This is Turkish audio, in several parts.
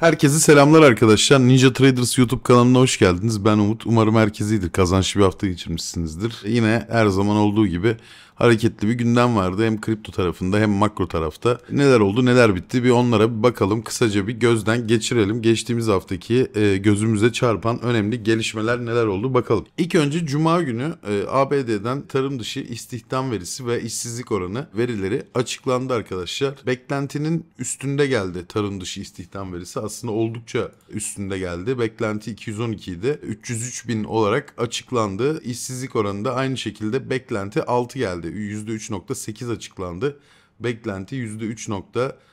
Herkese selamlar arkadaşlar. Ninja Traders YouTube kanalına hoş geldiniz. Ben Umut. Umarım herkes iyidir. Kazançlı bir hafta geçirmişsinizdir. Yine her zaman olduğu gibi hareketli bir gündem vardı. Hem kripto tarafında hem makro tarafta. Neler oldu neler bitti bir onlara bir bakalım. Kısaca bir gözden geçirelim. Geçtiğimiz haftaki e, gözümüze çarpan önemli gelişmeler neler oldu bakalım. İlk önce Cuma günü e, ABD'den tarım dışı istihdam verisi ve işsizlik oranı verileri açıklandı arkadaşlar. Beklentinin üstünde geldi tarım dışı istihdam verisi. Aslında oldukça üstünde geldi. Beklenti 212 idi. 303 bin olarak açıklandı. İşsizlik oranı da aynı şekilde beklenti 6 geldi geldi. %3.8 açıklandı. Beklenti %3.8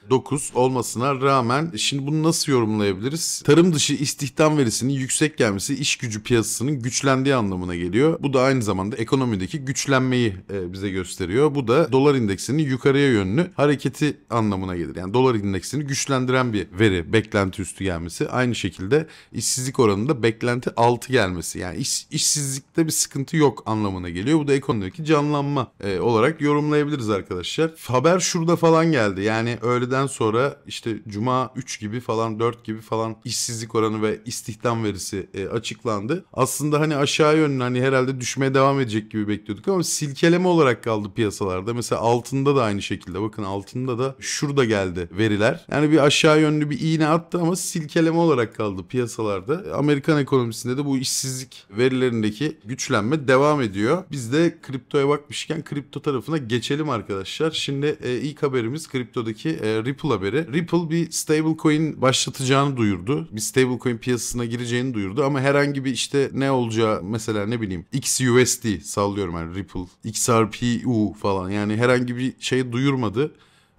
9 olmasına rağmen şimdi bunu nasıl yorumlayabiliriz? Tarım dışı istihdam verisinin yüksek gelmesi iş gücü piyasasının güçlendiği anlamına geliyor. Bu da aynı zamanda ekonomideki güçlenmeyi e, bize gösteriyor. Bu da dolar indeksinin yukarıya yönlü hareketi anlamına gelir. Yani dolar indeksini güçlendiren bir veri beklenti üstü gelmesi. Aynı şekilde işsizlik oranında beklenti altı gelmesi. Yani iş, işsizlikte bir sıkıntı yok anlamına geliyor. Bu da ekonomideki canlanma e, olarak yorumlayabiliriz arkadaşlar. Haber şurada falan geldi. Yani öyle öğleden sonra işte cuma 3 gibi falan 4 gibi falan işsizlik oranı ve istihdam verisi e, açıklandı. Aslında hani aşağı yönlü hani herhalde düşmeye devam edecek gibi bekliyorduk ama silkeleme olarak kaldı piyasalarda. Mesela altında da aynı şekilde bakın altında da şurada geldi veriler. Yani bir aşağı yönlü bir iğne attı ama silkeleme olarak kaldı piyasalarda. E, Amerikan ekonomisinde de bu işsizlik verilerindeki güçlenme devam ediyor. Biz de kriptoya bakmışken kripto tarafına geçelim arkadaşlar. Şimdi e, ilk haberimiz kriptodaki e, Ripple haberi. Ripple bir stablecoin başlatacağını duyurdu. Bir stablecoin piyasasına gireceğini duyurdu ama herhangi bir işte ne olacağı mesela ne bileyim XUSD sallıyorum yani Ripple, XRPU falan yani herhangi bir şey duyurmadı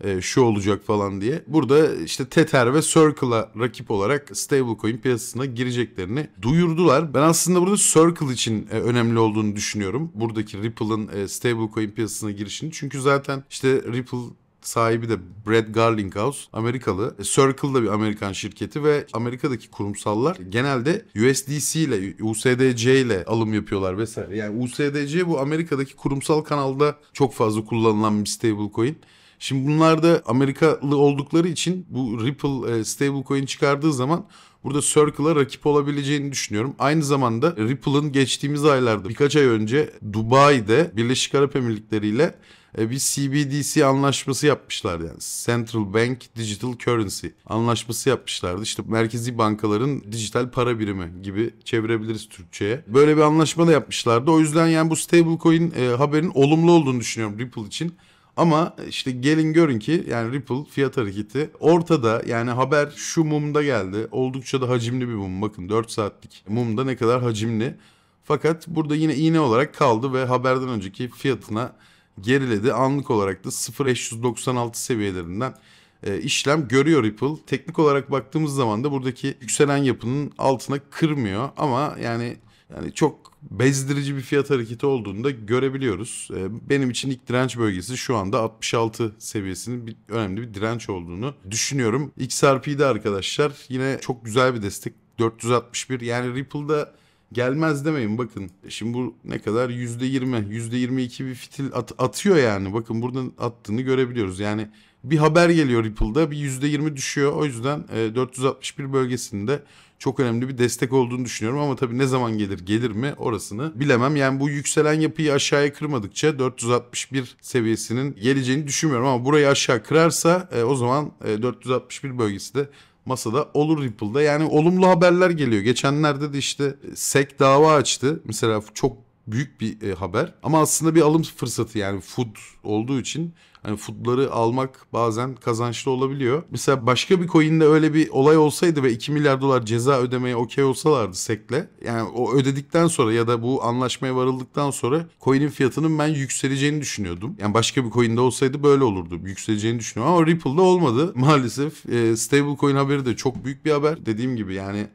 e, şu olacak falan diye. Burada işte Tether ve Circle'a rakip olarak stablecoin piyasasına gireceklerini duyurdular. Ben aslında burada Circle için e, önemli olduğunu düşünüyorum. Buradaki Ripple'ın e, stablecoin piyasasına girişini. Çünkü zaten işte Ripple sahibi de Brad Garlinghouse Amerikalı. E, Circle'da bir Amerikan şirketi ve Amerika'daki kurumsallar genelde USDC ile USDC ile alım yapıyorlar vesaire. Yani USDC bu Amerika'daki kurumsal kanalda çok fazla kullanılan bir stablecoin. Şimdi bunlar da Amerikalı oldukları için bu Ripple e, stablecoin çıkardığı zaman burada Circle'a rakip olabileceğini düşünüyorum. Aynı zamanda Ripple'ın geçtiğimiz aylarda birkaç ay önce Dubai'de Birleşik Arap Emirlikleri ile e, bir CBDC anlaşması yapmışlar yani. Central Bank Digital Currency anlaşması yapmışlardı. İşte merkezi bankaların dijital para birimi gibi çevirebiliriz Türkçe'ye. Böyle bir anlaşma da yapmışlardı. O yüzden yani bu stablecoin e, haberin olumlu olduğunu düşünüyorum Ripple için. Ama e, işte gelin görün ki yani Ripple fiyat hareketi ortada yani haber şu mumda geldi. Oldukça da hacimli bir mum bakın 4 saatlik mumda ne kadar hacimli. Fakat burada yine iğne olarak kaldı ve haberden önceki fiyatına geriledi. Anlık olarak da 0.596 seviyelerinden e, işlem görüyor Ripple. Teknik olarak baktığımız zaman da buradaki yükselen yapının altına kırmıyor ama yani yani çok bezdirici bir fiyat hareketi olduğunu da görebiliyoruz. E, benim için ilk direnç bölgesi şu anda 66 seviyesinin bir, önemli bir direnç olduğunu düşünüyorum. XRP'de arkadaşlar yine çok güzel bir destek 461 yani Ripple'da Gelmez demeyin bakın. Şimdi bu ne kadar? %20, %22 bir fitil at, atıyor yani. Bakın buradan attığını görebiliyoruz. Yani bir haber geliyor Ripple'da bir %20 düşüyor. O yüzden 461 e, bölgesinde çok önemli bir destek olduğunu düşünüyorum ama tabii ne zaman gelir gelir mi orasını bilemem. Yani bu yükselen yapıyı aşağıya kırmadıkça 461 seviyesinin geleceğini düşünmüyorum ama burayı aşağı kırarsa e, o zaman 461 e, bölgesi de masada olur Ripple'da. Yani olumlu haberler geliyor. Geçenlerde de işte e, SEC dava açtı. Mesela çok büyük bir e, haber ama aslında bir alım fırsatı yani food olduğu için hani foodları almak bazen kazançlı olabiliyor. Mesela başka bir coin'de öyle bir olay olsaydı ve 2 milyar dolar ceza ödemeye okey olsalardı SEC'le yani o ödedikten sonra ya da bu anlaşmaya varıldıktan sonra coin'in fiyatının ben yükseleceğini düşünüyordum. Yani başka bir coin'de olsaydı böyle olurdu. Yükseleceğini düşünüyorum ama Ripple'da olmadı maalesef. E, stablecoin haberi de çok büyük bir haber. Dediğim gibi yani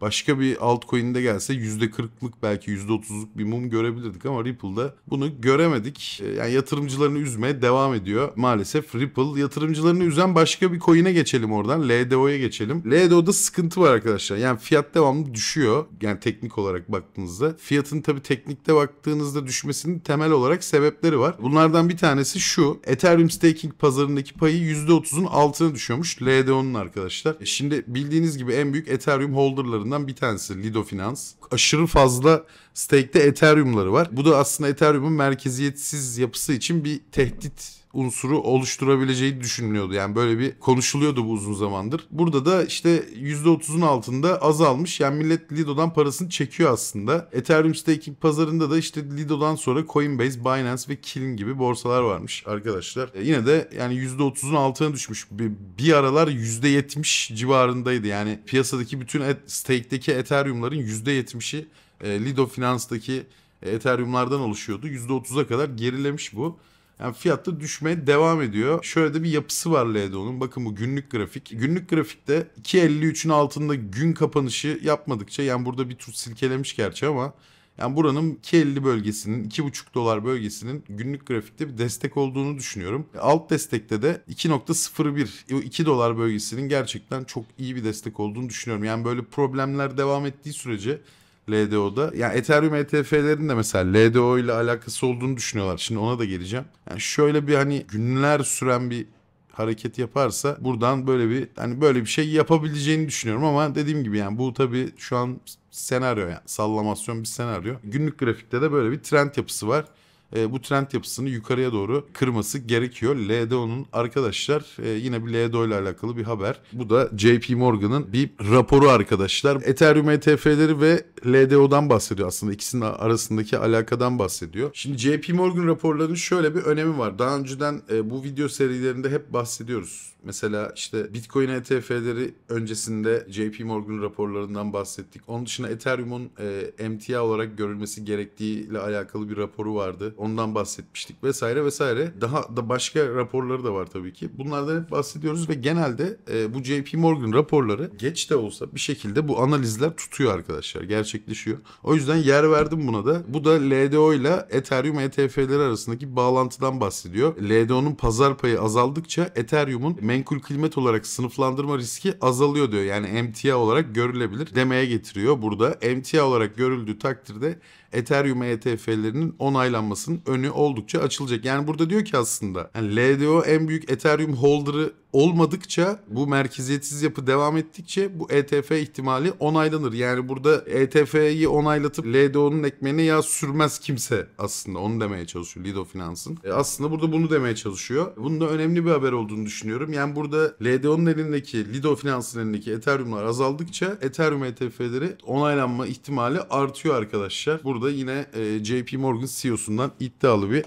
Başka bir altcoin'de gelse %40'lık belki %30'luk bir mum görebilirdik ama Ripple'da bunu göremedik. Ee, yani yatırımcılarını üzmeye devam ediyor. Maalesef Ripple yatırımcılarını üzen başka bir coin'e geçelim oradan. LDO'ya geçelim. LDO'da sıkıntı var arkadaşlar. Yani fiyat devamlı düşüyor. Yani teknik olarak baktığınızda. Fiyatın tabii teknikte baktığınızda düşmesinin temel olarak sebepleri var. Bunlardan bir tanesi şu. Ethereum staking pazarındaki payı %30'un altına düşüyormuş LDO'nun arkadaşlar. E, şimdi bildiğiniz gibi en büyük Ethereum holderların firmalarından bir tanesi Lido Finans. Aşırı fazla Stake'de Ethereum'ları var. Bu da aslında Ethereum'un merkeziyetsiz yapısı için bir tehdit unsuru oluşturabileceği düşünülüyordu. Yani böyle bir konuşuluyordu bu uzun zamandır. Burada da işte %30'un altında azalmış. Yani millet Lido'dan parasını çekiyor aslında. Ethereum staking pazarında da işte Lido'dan sonra Coinbase, Binance ve Kiln gibi borsalar varmış arkadaşlar. E yine de yani %30'un altına düşmüş. Bir, bir aralar %70 civarındaydı. Yani piyasadaki bütün et, stake'deki Ethereum'ların %70'i e, Lido Finans'taki e, Ethereum'lardan oluşuyordu. %30'a kadar gerilemiş bu. Yani fiyatta düşmeye devam ediyor. Şöyle de bir yapısı var Ledon'un. Bakın bu günlük grafik. Günlük grafikte 2.53'ün altında gün kapanışı yapmadıkça yani burada bir tur silkelemiş gerçi ama yani buranın 2.50 bölgesinin 2.5 dolar bölgesinin günlük grafikte bir destek olduğunu düşünüyorum. Alt destekte de 2.01 2 dolar bölgesinin gerçekten çok iyi bir destek olduğunu düşünüyorum. Yani böyle problemler devam ettiği sürece LDO'da. Yani Ethereum ETF'lerin de mesela LDO ile alakası olduğunu düşünüyorlar. Şimdi ona da geleceğim. Yani şöyle bir hani günler süren bir hareket yaparsa buradan böyle bir hani böyle bir şey yapabileceğini düşünüyorum ama dediğim gibi yani bu tabii şu an senaryo yani sallamasyon bir senaryo. Günlük grafikte de böyle bir trend yapısı var e, bu trend yapısını yukarıya doğru kırması gerekiyor. LDO'nun arkadaşlar e, yine bir LDO ile alakalı bir haber. Bu da JP Morgan'ın bir raporu arkadaşlar. Ethereum ETF'leri ve LDO'dan bahsediyor aslında. İkisinin arasındaki alakadan bahsediyor. Şimdi JP Morgan raporlarının şöyle bir önemi var. Daha önceden e, bu video serilerinde hep bahsediyoruz Mesela işte Bitcoin ETF'leri öncesinde JP Morgan raporlarından bahsettik. Onun dışında Ethereum'un e, MTA olarak görülmesi gerektiği ile alakalı bir raporu vardı. Ondan bahsetmiştik vesaire vesaire. Daha da başka raporları da var tabii ki. Bunlardan hep bahsediyoruz ve genelde e, bu JP Morgan raporları geç de olsa bir şekilde bu analizler tutuyor arkadaşlar. Gerçekleşiyor. O yüzden yer verdim buna da. Bu da LDO ile Ethereum ETF'leri arasındaki bağlantıdan bahsediyor. LDO'nun pazar payı azaldıkça Ethereum'un menkul kıymet olarak sınıflandırma riski azalıyor diyor. Yani emtia olarak görülebilir demeye getiriyor burada. Emtia olarak görüldüğü takdirde Ethereum ETF'lerinin onaylanmasının önü oldukça açılacak. Yani burada diyor ki aslında yani LDO en büyük Ethereum holder'ı olmadıkça bu merkeziyetsiz yapı devam ettikçe bu ETF ihtimali onaylanır. Yani burada ETF'yi onaylatıp LDO'nun ekmeğine yağ sürmez kimse aslında onu demeye çalışıyor Lido Finans'ın. E aslında burada bunu demeye çalışıyor. Bunun da önemli bir haber olduğunu düşünüyorum. Yani burada LDO'nun elindeki Lido Finans'ın elindeki Ethereum'lar azaldıkça Ethereum ETF'leri onaylanma ihtimali artıyor arkadaşlar. Burada da yine e, JP Morgan CEO'sundan iddialı bir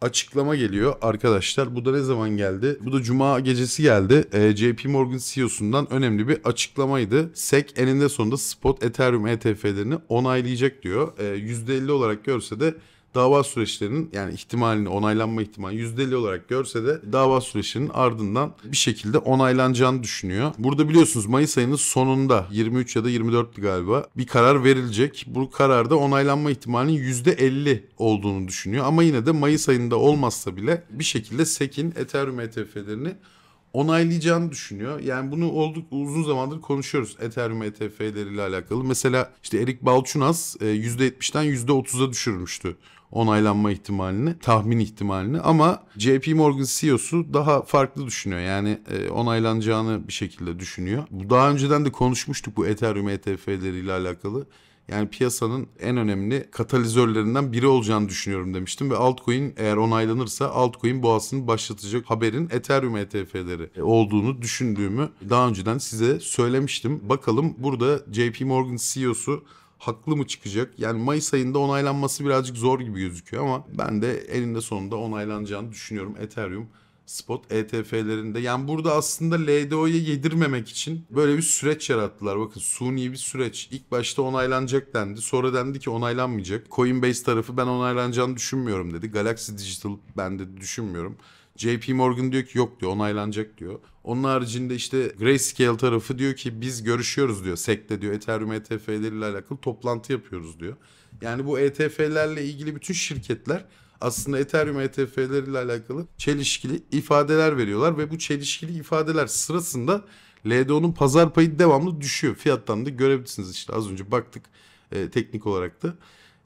açıklama geliyor arkadaşlar. Bu da ne zaman geldi? Bu da cuma gecesi geldi. E, JP Morgan CEO'sundan önemli bir açıklamaydı. SEC eninde sonunda spot Ethereum ETF'lerini onaylayacak diyor. E, %50 olarak görse de dava süreçlerinin yani ihtimalini onaylanma ihtimali %50 olarak görse de dava süreçlerinin ardından bir şekilde onaylanacağını düşünüyor. Burada biliyorsunuz Mayıs ayının sonunda 23 ya da 24'tü galiba bir karar verilecek. Bu kararda onaylanma ihtimalinin yüzde %50 olduğunu düşünüyor ama yine de Mayıs ayında olmazsa bile bir şekilde Sekin Ethereum ETF'lerini onaylayacağını düşünüyor. Yani bunu olduk uzun zamandır konuşuyoruz Ethereum ETF'leriyle alakalı. Mesela işte Erik Balçunas %70'den e, %30'a düşürmüştü onaylanma ihtimalini, tahmin ihtimalini ama JP Morgan CEO'su daha farklı düşünüyor. Yani e, onaylanacağını bir şekilde düşünüyor. Bu daha önceden de konuşmuştuk bu Ethereum ETF'leri ile alakalı. Yani piyasanın en önemli katalizörlerinden biri olacağını düşünüyorum demiştim ve altcoin eğer onaylanırsa altcoin boğasını başlatacak haberin Ethereum ETF'leri olduğunu düşündüğümü daha önceden size söylemiştim. Bakalım burada JP Morgan CEO'su haklı mı çıkacak? Yani Mayıs ayında onaylanması birazcık zor gibi gözüküyor ama ben de elinde sonunda onaylanacağını düşünüyorum Ethereum spot ETF'lerinde. Yani burada aslında LDO'ya yedirmemek için böyle bir süreç yarattılar. Bakın suni bir süreç. İlk başta onaylanacak dendi. Sonra dendi ki onaylanmayacak. Coinbase tarafı ben onaylanacağını düşünmüyorum dedi. Galaxy Digital ben de düşünmüyorum. JP Morgan diyor ki yok diyor onaylanacak diyor. Onun haricinde işte Grayscale tarafı diyor ki biz görüşüyoruz diyor. SEC'te diyor Ethereum ETF'leriyle alakalı toplantı yapıyoruz diyor. Yani bu ETF'lerle ilgili bütün şirketler aslında Ethereum ETF'leriyle alakalı çelişkili ifadeler veriyorlar ve bu çelişkili ifadeler sırasında LDO'nun pazar payı devamlı düşüyor. Fiyattan da görebilirsiniz işte az önce baktık e, teknik olarak da.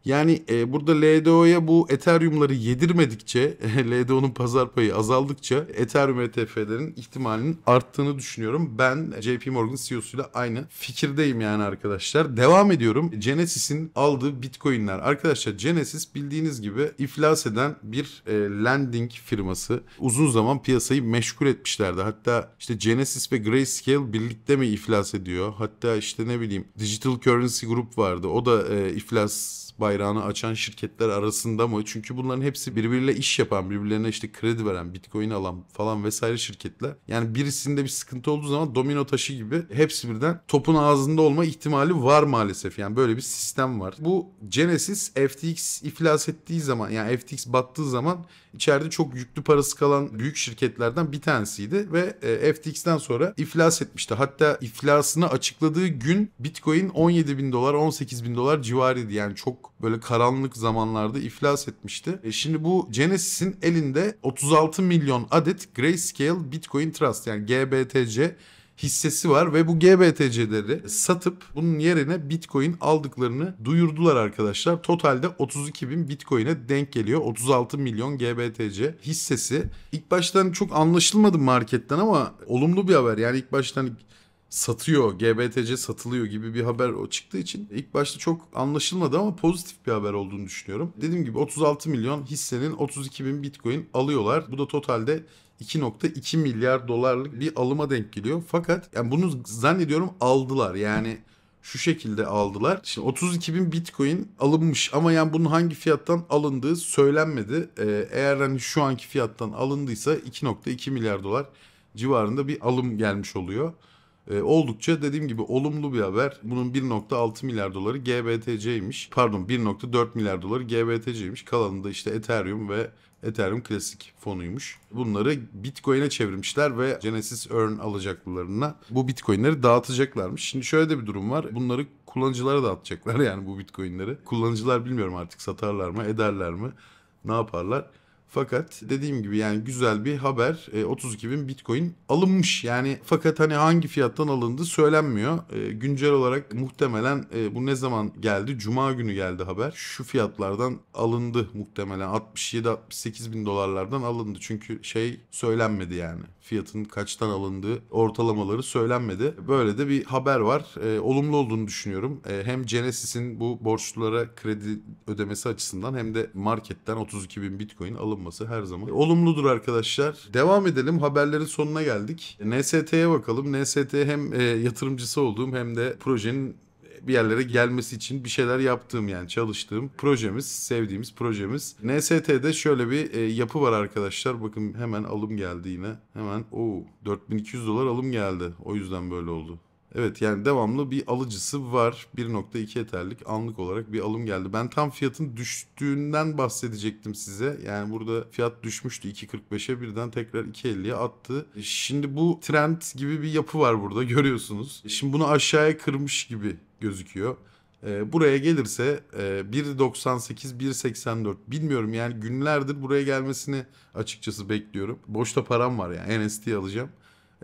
Yani e, burada LDO'ya bu Ethereum'ları yedirmedikçe, LDO'nun pazar payı azaldıkça Ethereum ETF'lerin ihtimalinin arttığını düşünüyorum. Ben JP Morgan CEO'suyla aynı fikirdeyim yani arkadaşlar. Devam ediyorum. Genesis'in aldığı Bitcoin'ler. Arkadaşlar Genesis bildiğiniz gibi iflas eden bir e, lending firması. Uzun zaman piyasayı meşgul etmişlerdi. Hatta işte Genesis ve Grayscale birlikte mi iflas ediyor? Hatta işte ne bileyim Digital Currency Group vardı. O da e, iflas bayrağını açan şirketler arasında mı? Çünkü bunların hepsi birbiriyle iş yapan, birbirlerine işte kredi veren, bitcoin alan falan vesaire şirketler. Yani birisinde bir sıkıntı olduğu zaman domino taşı gibi hepsi birden topun ağzında olma ihtimali var maalesef. Yani böyle bir sistem var. Bu Genesis FTX iflas ettiği zaman yani FTX battığı zaman içeride çok yüklü parası kalan büyük şirketlerden bir tanesiydi ve e, FTX'ten sonra iflas etmişti. Hatta iflasını açıkladığı gün Bitcoin 17 bin dolar 18 bin dolar civarıydı. Yani çok böyle karanlık zamanlarda iflas etmişti. E şimdi bu Genesis'in elinde 36 milyon adet Grayscale Bitcoin Trust yani GBTC hissesi var ve bu GBTC'leri satıp bunun yerine Bitcoin aldıklarını duyurdular arkadaşlar. Totalde 32 bin Bitcoin'e denk geliyor. 36 milyon GBTC hissesi. İlk baştan çok anlaşılmadı marketten ama olumlu bir haber. Yani ilk baştan satıyor, GBTC satılıyor gibi bir haber o çıktığı için ilk başta çok anlaşılmadı ama pozitif bir haber olduğunu düşünüyorum. Dediğim gibi 36 milyon hissenin 32 bin Bitcoin alıyorlar. Bu da totalde 2.2 milyar dolarlık bir alıma denk geliyor. Fakat yani bunu zannediyorum aldılar. Yani şu şekilde aldılar. Şimdi 32 bin bitcoin alınmış ama yani bunun hangi fiyattan alındığı söylenmedi. Ee, eğer hani şu anki fiyattan alındıysa 2.2 milyar dolar civarında bir alım gelmiş oluyor. E, oldukça dediğim gibi olumlu bir haber. Bunun 1.6 milyar doları GBTC'ymiş. Pardon 1.4 milyar doları GBTC'ymiş. Kalanında işte Ethereum ve Ethereum klasik fonuymuş. Bunları Bitcoin'e çevirmişler ve Genesis Earn alacaklılarına bu Bitcoin'leri dağıtacaklarmış. Şimdi şöyle de bir durum var. Bunları kullanıcılara dağıtacaklar yani bu Bitcoin'leri. Kullanıcılar bilmiyorum artık satarlar mı, ederler mi, ne yaparlar. Fakat dediğim gibi yani güzel bir haber. E, 32 bin Bitcoin alınmış. Yani fakat hani hangi fiyattan alındı söylenmiyor. E, güncel olarak muhtemelen e, bu ne zaman geldi? Cuma günü geldi haber. Şu fiyatlardan alındı muhtemelen. 67-68 bin dolarlardan alındı. Çünkü şey söylenmedi yani. Fiyatın kaçtan alındığı ortalamaları söylenmedi. Böyle de bir haber var. E, olumlu olduğunu düşünüyorum. E, hem Genesis'in bu borçlulara kredi ödemesi açısından hem de marketten 32 bin Bitcoin alınmış olması her zaman olumludur arkadaşlar. Devam edelim haberlerin sonuna geldik. NST'ye bakalım. NST hem e, yatırımcısı olduğum hem de projenin bir yerlere gelmesi için bir şeyler yaptığım yani çalıştığım projemiz, sevdiğimiz projemiz. NST'de şöyle bir e, yapı var arkadaşlar. Bakın hemen alım geldi yine. Hemen o 4200 dolar alım geldi. O yüzden böyle oldu. Evet yani devamlı bir alıcısı var. 1.2 yeterlik anlık olarak bir alım geldi. Ben tam fiyatın düştüğünden bahsedecektim size. Yani burada fiyat düşmüştü 2.45'e birden tekrar 2.50'ye attı. Şimdi bu trend gibi bir yapı var burada görüyorsunuz. Şimdi bunu aşağıya kırmış gibi gözüküyor. Ee, buraya gelirse 1.98, e, 1.84 bilmiyorum yani günlerdir buraya gelmesini açıkçası bekliyorum. Boşta param var yani NST alacağım.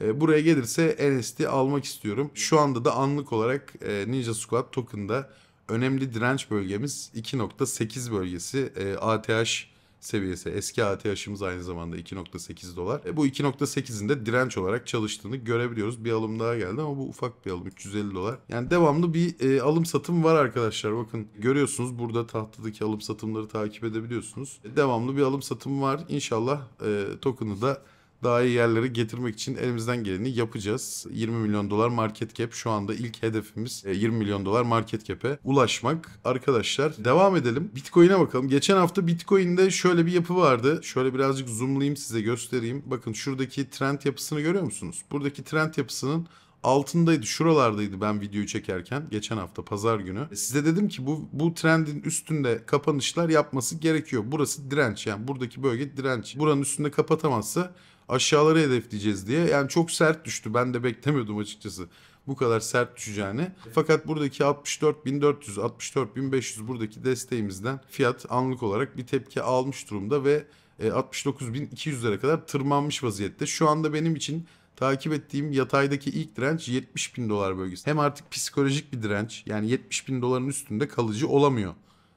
Ee, buraya gelirse LSD almak istiyorum. Şu anda da anlık olarak e, Ninja Squad token'da önemli direnç bölgemiz 2.8 bölgesi e, ATH seviyesi. Eski ATH'ımız aynı zamanda 2.8 dolar. E bu 2.8'in de direnç olarak çalıştığını görebiliyoruz. Bir alım daha geldi ama bu ufak bir alım 350 dolar. Yani devamlı bir e, alım satım var arkadaşlar. Bakın görüyorsunuz burada tahtadaki alım satımları takip edebiliyorsunuz. E, devamlı bir alım satım var. İnşallah e, token'ı da daha iyi yerlere getirmek için elimizden geleni yapacağız. 20 milyon dolar market cap şu anda ilk hedefimiz 20 e, milyon dolar market cap'e ulaşmak. Arkadaşlar devam edelim. Bitcoin'e bakalım. Geçen hafta Bitcoin'de şöyle bir yapı vardı. Şöyle birazcık zoomlayayım size göstereyim. Bakın şuradaki trend yapısını görüyor musunuz? Buradaki trend yapısının altındaydı. Şuralardaydı ben videoyu çekerken geçen hafta pazar günü. E, size dedim ki bu bu trendin üstünde kapanışlar yapması gerekiyor. Burası direnç yani buradaki bölge direnç. Buranın üstünde kapatamazsa aşağıları hedefleyeceğiz diye. Yani çok sert düştü. Ben de beklemiyordum açıkçası bu kadar sert düşeceğini. Fakat buradaki 64400, 64500 buradaki desteğimizden fiyat anlık olarak bir tepki almış durumda ve 69.200'lere e, kadar tırmanmış vaziyette. Şu anda benim için takip ettiğim yataydaki ilk direnç 70 bin dolar bölgesi. Hem artık psikolojik bir direnç yani 70 bin doların üstünde kalıcı olamıyor.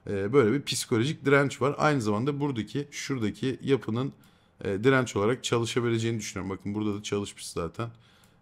E, böyle bir psikolojik direnç var. Aynı zamanda buradaki şuradaki yapının e, direnç olarak çalışabileceğini düşünüyorum. Bakın burada da çalışmış zaten.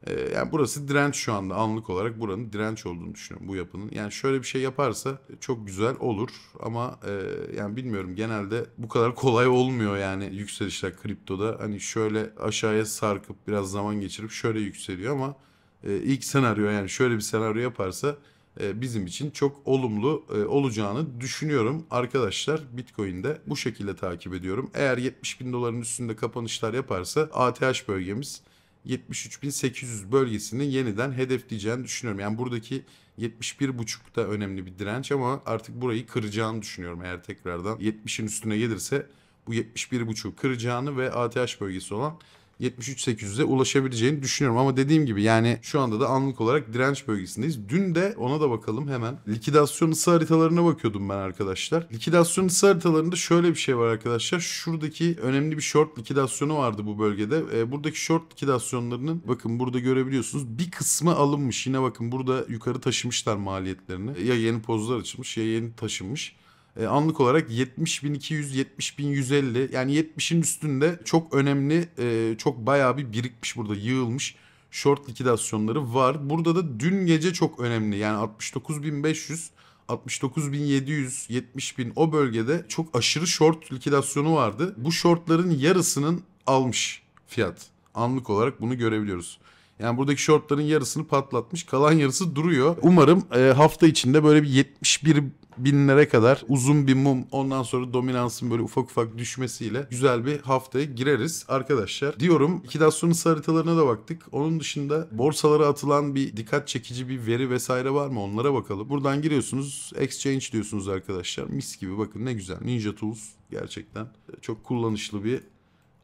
E, yani burası direnç şu anda anlık olarak buranın direnç olduğunu düşünüyorum bu yapının. Yani şöyle bir şey yaparsa çok güzel olur ama e, yani bilmiyorum genelde bu kadar kolay olmuyor yani yükselişler kriptoda. Hani şöyle aşağıya sarkıp biraz zaman geçirip şöyle yükseliyor ama e, ilk senaryo yani şöyle bir senaryo yaparsa e, bizim için çok olumlu e, olacağını düşünüyorum arkadaşlar. Bitcoin'de bu şekilde takip ediyorum. Eğer 70 bin doların üstünde kapanışlar yaparsa ATH bölgemiz 73.800 bölgesini yeniden hedefleyeceğini düşünüyorum. Yani buradaki 71.5 da önemli bir direnç ama artık burayı kıracağını düşünüyorum. Eğer tekrardan 70'in üstüne gelirse bu 71.5'u kıracağını ve ATH bölgesi olan 73.800'e ulaşabileceğini düşünüyorum. Ama dediğim gibi yani şu anda da anlık olarak direnç bölgesindeyiz. Dün de ona da bakalım hemen. Likidasyon ısı haritalarına bakıyordum ben arkadaşlar. Likidasyon ısı haritalarında şöyle bir şey var arkadaşlar. Şuradaki önemli bir short likidasyonu vardı bu bölgede. E, buradaki short likidasyonlarının bakın burada görebiliyorsunuz bir kısmı alınmış. Yine bakın burada yukarı taşımışlar maliyetlerini. Ya yeni pozlar açılmış ya yeni taşınmış e, anlık olarak 70.200, 70.150 yani 70'in üstünde çok önemli, e, çok bayağı bir birikmiş burada yığılmış short likidasyonları var. Burada da dün gece çok önemli yani 69.500 69.700, 70.000 o bölgede çok aşırı short likidasyonu vardı. Bu shortların yarısının almış fiyat. Anlık olarak bunu görebiliyoruz. Yani buradaki shortların yarısını patlatmış. Kalan yarısı duruyor. Umarım e, hafta içinde böyle bir 71 binlere kadar uzun bir mum ondan sonra dominansın böyle ufak ufak düşmesiyle güzel bir haftaya gireriz arkadaşlar. Diyorum likidasyon haritalarına da baktık. Onun dışında borsalara atılan bir dikkat çekici bir veri vesaire var mı onlara bakalım. Buradan giriyorsunuz exchange diyorsunuz arkadaşlar. Mis gibi bakın ne güzel Ninja Tools gerçekten çok kullanışlı bir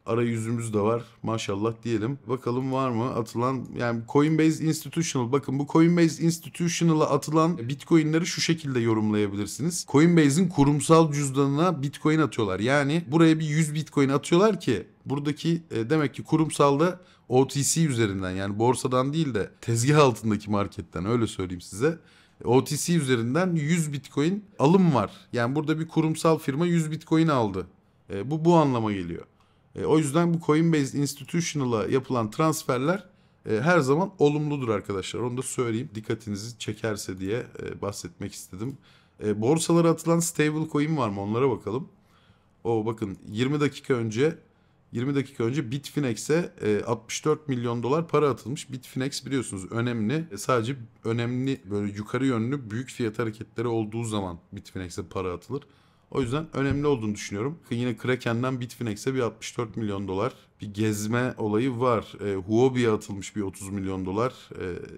arayüzümüz de var maşallah diyelim. Bakalım var mı atılan yani Coinbase Institutional bakın bu Coinbase Institutional'a atılan Bitcoin'leri şu şekilde yorumlayabilirsiniz. Coinbase'in kurumsal cüzdanına Bitcoin atıyorlar. Yani buraya bir 100 Bitcoin atıyorlar ki buradaki e, demek ki kurumsalda OTC üzerinden yani borsadan değil de tezgah altındaki marketten öyle söyleyeyim size. OTC üzerinden 100 Bitcoin alım var. Yani burada bir kurumsal firma 100 Bitcoin aldı. E, bu bu anlama geliyor. E, o yüzden bu Coinbase Institutional'a yapılan transferler e, her zaman olumludur arkadaşlar. Onu da söyleyeyim dikkatinizi çekerse diye e, bahsetmek istedim. E, borsalara atılan stable coin var mı onlara bakalım. O bakın 20 dakika önce 20 dakika önce Bitfinex'e 64 e, milyon dolar para atılmış. Bitfinex biliyorsunuz önemli. E, sadece önemli böyle yukarı yönlü büyük fiyat hareketleri olduğu zaman Bitfinex'e para atılır. O yüzden önemli olduğunu düşünüyorum. Yine Kraken'den Bitfinex'e bir 64 milyon dolar bir gezme olayı var. E, Huobi'ye atılmış bir 30 milyon dolar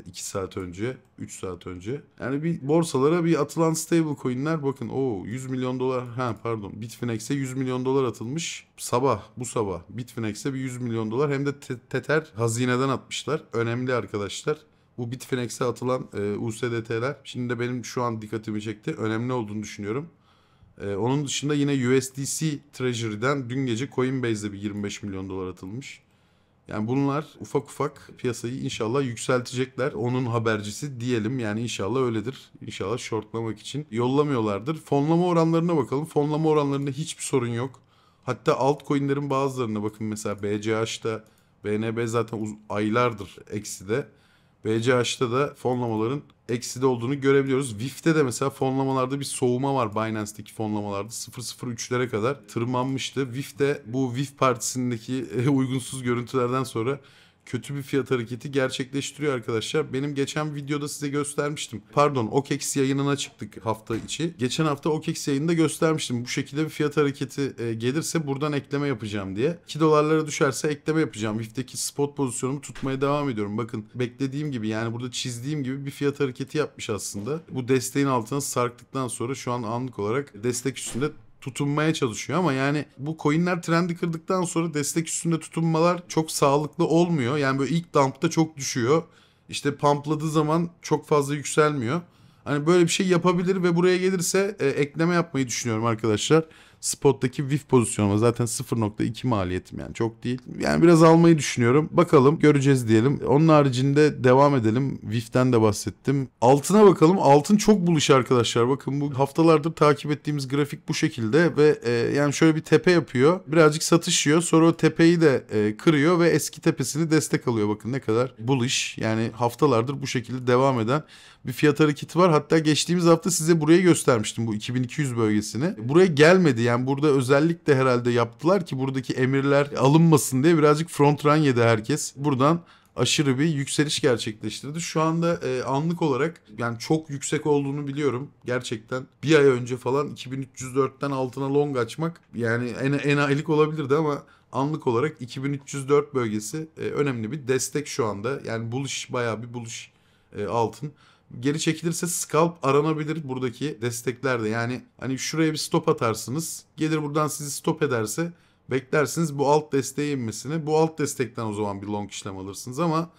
e, saat önce, 3 saat önce. Yani bir borsalara bir atılan stable coin'ler bakın o 100 milyon dolar ha pardon Bitfinex'e 100 milyon dolar atılmış. Sabah bu sabah Bitfinex'e bir 100 milyon dolar hem de te Tether hazineden atmışlar. Önemli arkadaşlar bu Bitfinex'e atılan e, USDT'ler şimdi de benim şu an dikkatimi çekti. Önemli olduğunu düşünüyorum. Ee, onun dışında yine USDC Treasury'den dün gece Coinbase'de bir 25 milyon dolar atılmış. Yani bunlar ufak ufak piyasayı inşallah yükseltecekler. Onun habercisi diyelim yani inşallah öyledir. İnşallah shortlamak için yollamıyorlardır. Fonlama oranlarına bakalım. Fonlama oranlarında hiçbir sorun yok. Hatta altcoin'lerin bazılarına bakın mesela BCH'da BNB zaten aylardır eksi de BCH'da da fonlamaların ekside olduğunu görebiliyoruz. Vifte de mesela fonlamalarda bir soğuma var Binance'deki fonlamalarda 0.03'lere kadar tırmanmıştı. Vifte bu Vif partisindeki uygunsuz görüntülerden sonra kötü bir fiyat hareketi gerçekleştiriyor arkadaşlar. Benim geçen videoda size göstermiştim. Pardon OKEX yayınına çıktık hafta içi. Geçen hafta OKEX yayında göstermiştim. Bu şekilde bir fiyat hareketi e, gelirse buradan ekleme yapacağım diye. 2 dolarlara düşerse ekleme yapacağım. VIF'teki spot pozisyonumu tutmaya devam ediyorum. Bakın beklediğim gibi yani burada çizdiğim gibi bir fiyat hareketi yapmış aslında. Bu desteğin altına sarktıktan sonra şu an anlık olarak destek üstünde tutunmaya çalışıyor ama yani bu coinler trendi kırdıktan sonra destek üstünde tutunmalar çok sağlıklı olmuyor. Yani böyle ilk dumpta çok düşüyor. İşte pumpladığı zaman çok fazla yükselmiyor. Hani böyle bir şey yapabilir ve buraya gelirse e, ekleme yapmayı düşünüyorum arkadaşlar. Spot'taki VIF pozisyonuma zaten 0.2 maliyetim yani çok değil. Yani biraz almayı düşünüyorum. Bakalım göreceğiz diyelim. Onun haricinde devam edelim. VIF'ten de bahsettim. Altına bakalım. Altın çok buluş arkadaşlar. Bakın bu haftalardır takip ettiğimiz grafik bu şekilde ve e, yani şöyle bir tepe yapıyor. Birazcık satışıyor. Sonra o tepeyi de e, kırıyor ve eski tepesini destek alıyor. Bakın ne kadar buluş. Yani haftalardır bu şekilde devam eden bir fiyat hareketi var. Hatta geçtiğimiz hafta size buraya göstermiştim bu 2200 bölgesini. Buraya gelmedi yani burada özellikle herhalde yaptılar ki buradaki emirler alınmasın diye birazcık front run yedi herkes. Buradan aşırı bir yükseliş gerçekleştirdi. Şu anda e, anlık olarak yani çok yüksek olduğunu biliyorum. Gerçekten bir ay önce falan 2304'ten altına long açmak yani en aylık olabilirdi ama anlık olarak 2304 bölgesi e, önemli bir destek şu anda. Yani buluş bayağı bir buluş e, altın. Geri çekilirse scalp aranabilir buradaki desteklerde. Yani hani şuraya bir stop atarsınız. Gelir buradan sizi stop ederse beklersiniz bu alt desteğe inmesini. Bu alt destekten o zaman bir long işlem alırsınız ama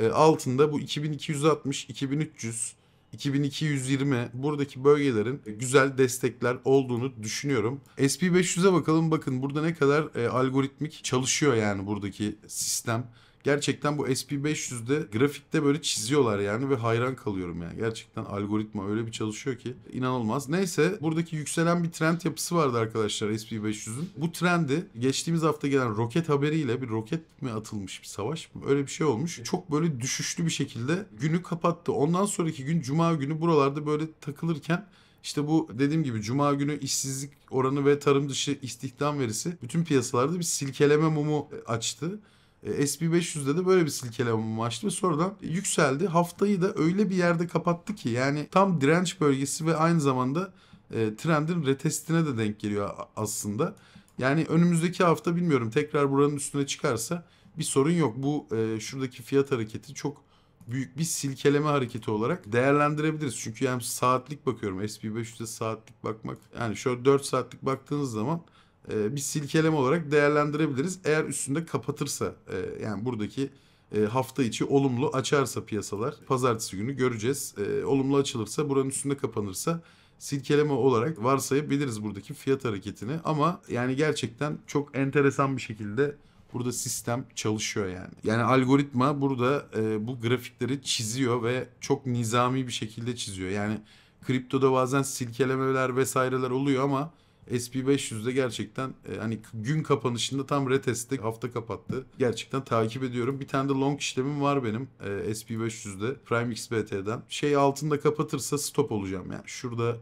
e, altında bu 2260, 2300, 2220 buradaki bölgelerin güzel destekler olduğunu düşünüyorum. SP500'e bakalım bakın burada ne kadar e, algoritmik çalışıyor yani buradaki sistem. Gerçekten bu SP500'de grafikte böyle çiziyorlar yani ve hayran kalıyorum yani. Gerçekten algoritma öyle bir çalışıyor ki inanılmaz. Neyse buradaki yükselen bir trend yapısı vardı arkadaşlar SP500'ün. Bu trendi geçtiğimiz hafta gelen roket haberiyle bir roket mi atılmış bir savaş mı öyle bir şey olmuş. Çok böyle düşüşlü bir şekilde günü kapattı. Ondan sonraki gün cuma günü buralarda böyle takılırken işte bu dediğim gibi cuma günü işsizlik oranı ve tarım dışı istihdam verisi bütün piyasalarda bir silkeleme mumu açtı. E, sp 500de de böyle bir silkelemem açtı ve sonradan yükseldi. Haftayı da öyle bir yerde kapattı ki yani tam direnç bölgesi ve aynı zamanda e, trendin retestine de denk geliyor aslında. Yani önümüzdeki hafta bilmiyorum tekrar buranın üstüne çıkarsa bir sorun yok. Bu e, şuradaki fiyat hareketi çok büyük bir silkeleme hareketi olarak değerlendirebiliriz. Çünkü yani saatlik bakıyorum. SP500'e saatlik bakmak. Yani şöyle 4 saatlik baktığınız zaman e, bir silkeleme olarak değerlendirebiliriz. Eğer üstünde kapatırsa e, yani buradaki e, hafta içi olumlu açarsa piyasalar pazartesi günü göreceğiz. E, olumlu açılırsa buranın üstünde kapanırsa silkeleme olarak varsayabiliriz buradaki fiyat hareketini ama yani gerçekten çok enteresan bir şekilde burada sistem çalışıyor yani. Yani algoritma burada e, bu grafikleri çiziyor ve çok nizami bir şekilde çiziyor. Yani kriptoda bazen silkelemeler vesaireler oluyor ama SP500'de gerçekten e, hani gün kapanışında tam retest'te hafta kapattı. Gerçekten takip ediyorum. Bir tane de long işlemim var benim e, SP500'de Prime XBT'den. Şey altında kapatırsa stop olacağım yani. Şurada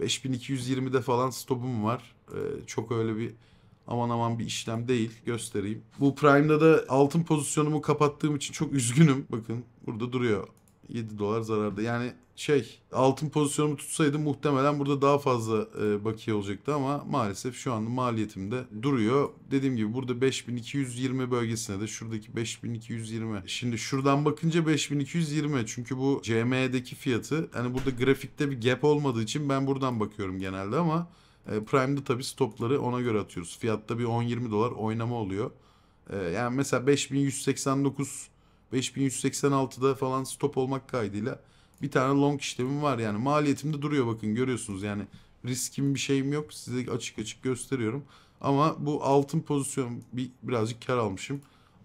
5220'de falan stopum var. E, çok öyle bir aman aman bir işlem değil göstereyim. Bu Prime'da da altın pozisyonumu kapattığım için çok üzgünüm. Bakın burada duruyor. 7 dolar zararda. Yani şey altın pozisyonumu tutsaydım muhtemelen burada daha fazla e, bakiye olacaktı ama maalesef şu an maliyetimde duruyor. Dediğim gibi burada 5220 bölgesine de şuradaki 5220. Şimdi şuradan bakınca 5220 çünkü bu CME'deki fiyatı hani burada grafikte bir gap olmadığı için ben buradan bakıyorum genelde ama e, Prime'de tabii stopları ona göre atıyoruz. Fiyatta bir 10-20 dolar oynama oluyor. E, yani mesela 5189 5186'da falan stop olmak kaydıyla bir tane long işlemim var yani. Maliyetimde duruyor bakın görüyorsunuz yani. Riskim bir şeyim yok. Size açık açık gösteriyorum. Ama bu altın pozisyon bir, birazcık kar almışım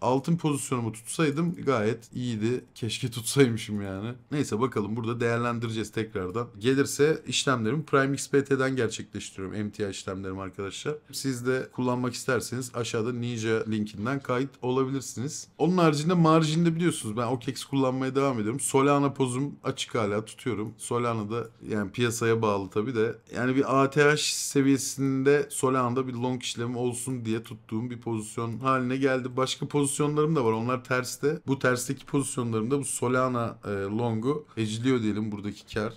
altın pozisyonumu tutsaydım gayet iyiydi. Keşke tutsaymışım yani. Neyse bakalım burada değerlendireceğiz tekrardan. Gelirse işlemlerimi Prime XPT'den gerçekleştiriyorum. MTA işlemlerim arkadaşlar. Siz de kullanmak isterseniz aşağıda Ninja linkinden kayıt olabilirsiniz. Onun haricinde marjinde biliyorsunuz ben OKEX kullanmaya devam ediyorum. Solana pozum açık hala tutuyorum. Solana da yani piyasaya bağlı tabii de yani bir ATH seviyesinde Solana'da bir long işlemi olsun diye tuttuğum bir pozisyon haline geldi. Başka pozisyon pozisyonlarım da var. Onlar terste. Bu tersteki pozisyonlarımda bu Solana e, longu eciliyor diyelim buradaki kar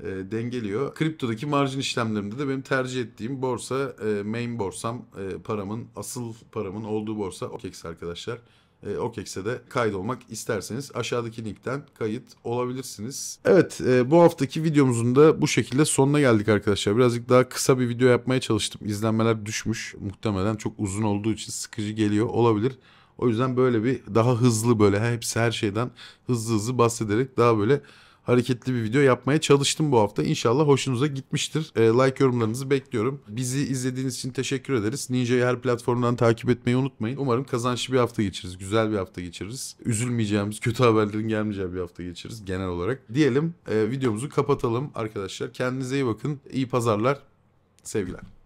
e, dengeliyor. Kriptodaki marjin işlemlerimde de benim tercih ettiğim borsa e, main borsam e, paramın asıl paramın olduğu borsa OKEX arkadaşlar. E, OKEX'e de kaydolmak isterseniz aşağıdaki linkten kayıt olabilirsiniz. Evet e, bu haftaki videomuzun da bu şekilde sonuna geldik arkadaşlar. Birazcık daha kısa bir video yapmaya çalıştım. İzlenmeler düşmüş. Muhtemelen çok uzun olduğu için sıkıcı geliyor olabilir. O yüzden böyle bir daha hızlı böyle hepsi her şeyden hızlı hızlı bahsederek daha böyle hareketli bir video yapmaya çalıştım bu hafta. İnşallah hoşunuza gitmiştir. E, like yorumlarınızı bekliyorum. Bizi izlediğiniz için teşekkür ederiz. Ninja'yı her platformdan takip etmeyi unutmayın. Umarım kazançlı bir hafta geçiririz. Güzel bir hafta geçiririz. Üzülmeyeceğimiz, kötü haberlerin gelmeyeceği bir hafta geçiririz genel olarak. Diyelim e, videomuzu kapatalım arkadaşlar. Kendinize iyi bakın. İyi pazarlar. Sevgiler.